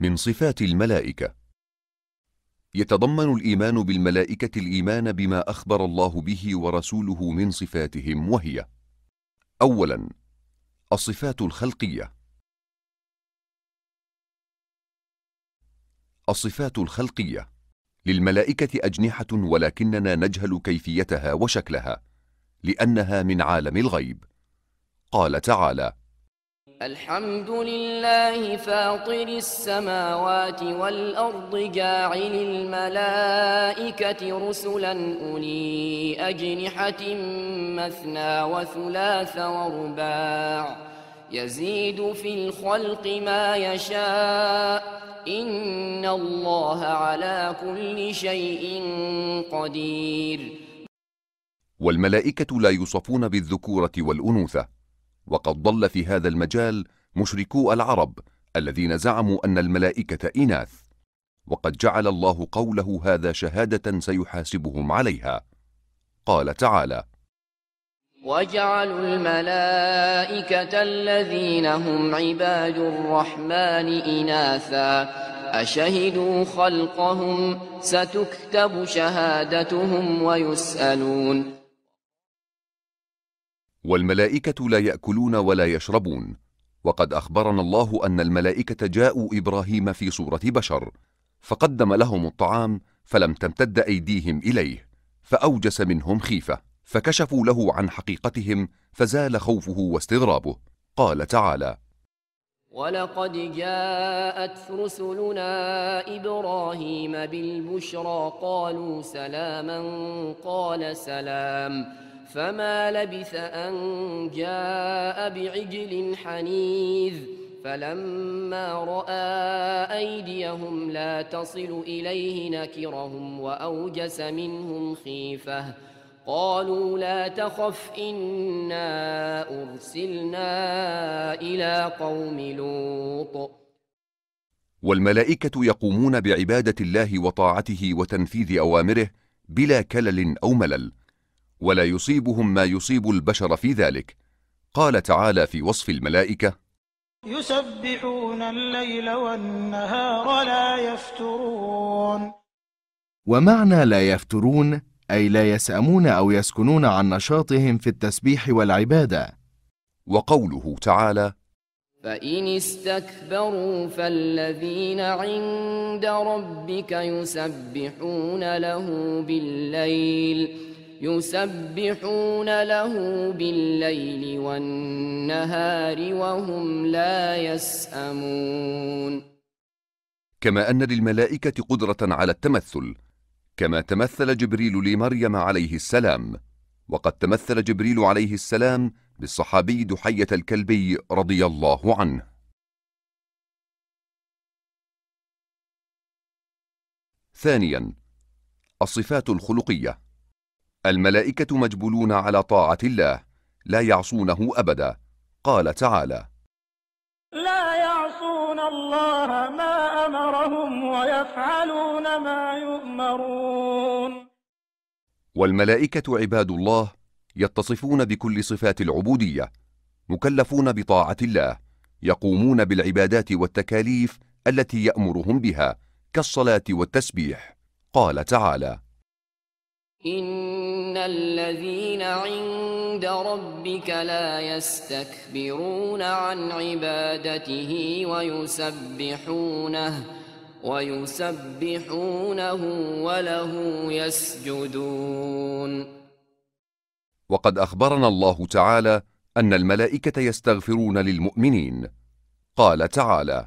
من صفات الملائكة يتضمن الإيمان بالملائكة الإيمان بما أخبر الله به ورسوله من صفاتهم وهي أولاً الصفات الخلقية الصفات الخلقية للملائكة أجنحة ولكننا نجهل كيفيتها وشكلها لأنها من عالم الغيب قال تعالى الحمد لله فاطر السماوات والأرض جاعل الملائكة رسلا أولي أجنحة مثنى وثلاث ورباع يزيد في الخلق ما يشاء إن الله على كل شيء قدير والملائكة لا يوصفون بالذكورة والأنوثة وقد ضل في هذا المجال مشركو العرب الذين زعموا أن الملائكة إناث وقد جعل الله قوله هذا شهادة سيحاسبهم عليها قال تعالى وجعلوا الملائكة الذين هم عباد الرحمن إناثا أشهدوا خلقهم ستكتب شهادتهم ويسألون والملائكة لا يأكلون ولا يشربون وقد أخبرنا الله أن الملائكة جاءوا إبراهيم في صورة بشر فقدم لهم الطعام فلم تمتد أيديهم إليه فأوجس منهم خيفة فكشفوا له عن حقيقتهم فزال خوفه واستغرابه قال تعالى ولقد جاءت رسلنا إبراهيم بالبشرى قالوا سلاما قال سلام فما لبث أن جاء بعجل حنيذ فلما رأى أيديهم لا تصل إليه نكرهم وأوجس منهم خيفة قالوا لا تخف إنا أرسلنا إلى قوم لوط والملائكة يقومون بعبادة الله وطاعته وتنفيذ أوامره بلا كلل أو ملل ولا يصيبهم ما يصيب البشر في ذلك قال تعالى في وصف الملائكة يسبحون الليل والنهار لا يفترون ومعنى لا يفترون أي لا يسأمون أو يسكنون عن نشاطهم في التسبيح والعبادة وقوله تعالى فإن استكبروا فالذين عند ربك يسبحون له بالليل يسبحون له بالليل والنهار وهم لا يسأمون كما أن للملائكة قدرة على التمثل كما تمثل جبريل لمريم عليه السلام وقد تمثل جبريل عليه السلام بالصحابي دحية الكلبي رضي الله عنه ثانيا الصفات الخلقيه الملائكة مجبولون على طاعة الله لا يعصونه أبدا قال تعالى لا يعصون الله ما أمرهم ويفعلون ما يؤمرون والملائكة عباد الله يتصفون بكل صفات العبودية مكلفون بطاعة الله يقومون بالعبادات والتكاليف التي يأمرهم بها كالصلاة والتسبيح قال تعالى إن الذين عند ربك لا يستكبرون عن عبادته ويسبحونه ويسبحونه وله يسجدون وقد أخبرنا الله تعالى أن الملائكة يستغفرون للمؤمنين قال تعالى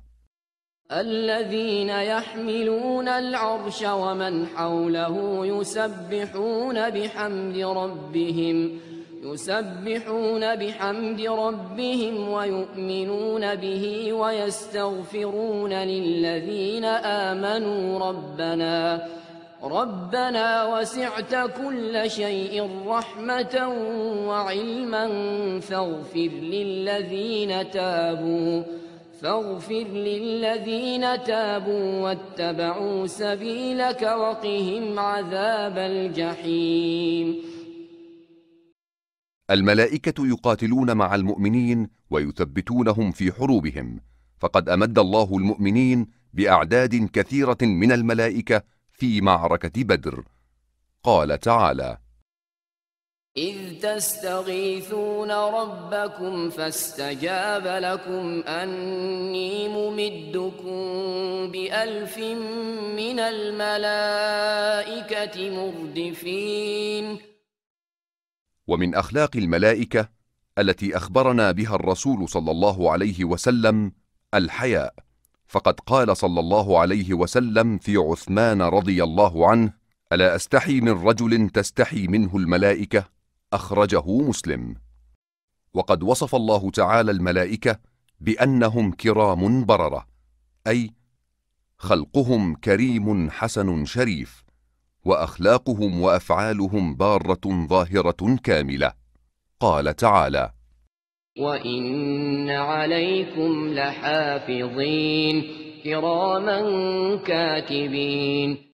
الذين يحملون العرش ومن حوله يسبحون بحمد ربهم يسبحون بحمد ربهم ويؤمنون به ويستغفرون للذين آمنوا ربنا ربنا وسعت كل شيء رحمة وعلما فاغفر للذين تابوا فاغفر للذين تابوا واتبعوا سبيلك وقهم عذاب الجحيم الملائكة يقاتلون مع المؤمنين ويثبتونهم في حروبهم فقد أمد الله المؤمنين بأعداد كثيرة من الملائكة في معركة بدر قال تعالى إذ تستغيثون ربكم فاستجاب لكم أني ممدكم بألف من الملائكة مردفين ومن أخلاق الملائكة التي أخبرنا بها الرسول صلى الله عليه وسلم الحياء فقد قال صلى الله عليه وسلم في عثمان رضي الله عنه ألا أستحي من رجل تستحي منه الملائكة أخرجه مسلم وقد وصف الله تعالى الملائكة بأنهم كرام بررة أي خلقهم كريم حسن شريف وأخلاقهم وأفعالهم بارة ظاهرة كاملة قال تعالى وإن عليكم لحافظين كراما كاتبين